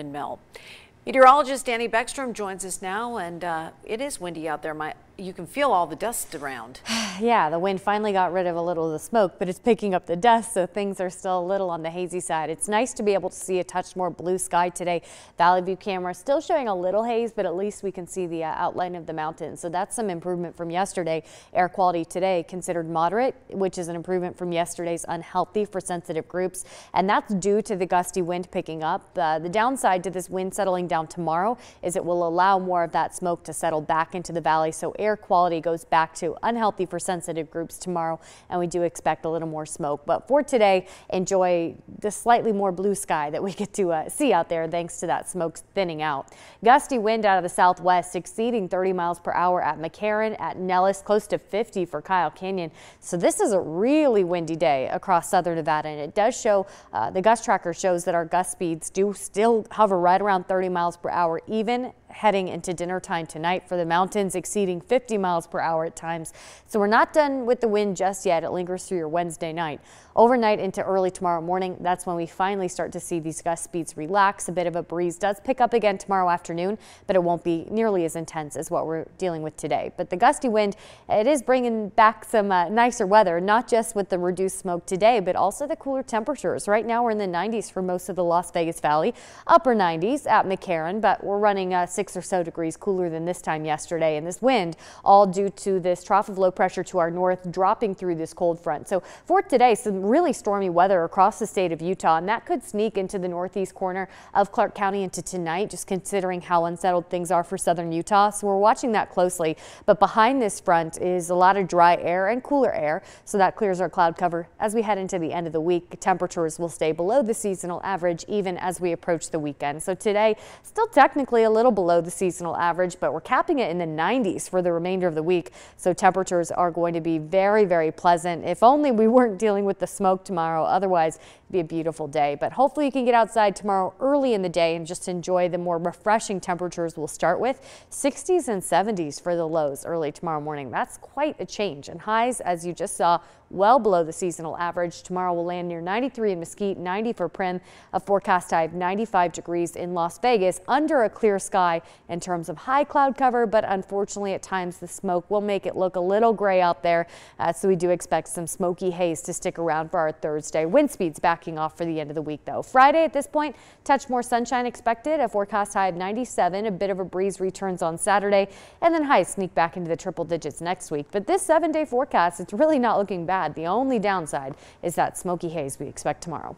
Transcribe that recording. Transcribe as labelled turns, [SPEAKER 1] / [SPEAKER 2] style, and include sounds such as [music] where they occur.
[SPEAKER 1] windmill. Meteorologist Danny Beckstrom joins us now, and uh, it is windy out there. My you can feel all the dust around. [sighs] yeah, the wind finally got rid of a little of the smoke, but it's picking up the dust, so things are still a little on the hazy side. It's nice to be able to see a touch more blue sky today. Valley View camera still showing a little haze, but at least we can see the uh, outline of the mountain. So that's some improvement from yesterday. Air quality today considered moderate, which is an improvement from yesterday's unhealthy for sensitive groups, and that's due to the gusty wind picking up. Uh, the downside to this wind settling down tomorrow is it will allow more of that smoke to settle back into the valley, so air air quality goes back to unhealthy for sensitive groups tomorrow, and we do expect a little more smoke. But for today, enjoy the slightly more blue sky that we [laughs] get to uh, see out there thanks to that smoke thinning out. Gusty wind out of the southwest exceeding 30 miles per hour at McCarran, at Nellis, close to 50 for Kyle Canyon. So this is a really windy day across southern Nevada, and it does show uh, the gust tracker shows that our gust speeds do still hover right around 30 miles per hour, even heading into dinner time tonight for the mountains, exceeding 50 miles per hour at times. So we're not done with the wind just yet. It lingers through your Wednesday night. Overnight into early tomorrow morning, that's when we finally start to see these gust speeds relax. A bit of a breeze does pick up again tomorrow afternoon, but it won't be nearly as intense as what we're dealing with today. But the gusty wind, it is bringing back some uh, nicer weather, not just with the reduced smoke today, but also the cooler temperatures. Right now we're in the 90s for most of the Las Vegas Valley, upper 90s at McCarran, but we're running uh, six or so degrees cooler than this time yesterday. And this wind all due to this trough of low pressure to our north dropping through this cold front. So for today, some really stormy weather across the state of Utah, and that could sneak into the northeast corner of Clark County into tonight, just considering how unsettled things are for southern Utah. So we're watching that closely. But behind this front is a lot of dry air and cooler air, so that clears our cloud cover as we head into the end of the week. Temperatures will stay below the seasonal average even as we approach the weekend. So today, still technically a little below below the seasonal average, but we're capping it in the 90s for the remainder of the week. So temperatures are going to be very, very pleasant. If only we weren't dealing with the smoke tomorrow. Otherwise, it'd be a beautiful day. But hopefully you can get outside tomorrow early in the day and just enjoy the more refreshing temperatures we'll start with. 60s and 70s for the lows early tomorrow morning. That's quite a change. And highs, as you just saw, well below the seasonal average. Tomorrow will land near 93 in Mesquite, 90 for Prim. A forecast high of 95 degrees in Las Vegas under a clear sky in terms of high cloud cover, but unfortunately at times the smoke will make it look a little gray out there. Uh, so we do expect some smoky haze to stick around for our Thursday. Wind speeds backing off for the end of the week though. Friday at this point, touch more sunshine expected, a forecast high of 97, a bit of a breeze returns on Saturday, and then highs sneak back into the triple digits next week. But this seven day forecast, it's really not looking bad. The only downside is that smoky haze we expect tomorrow.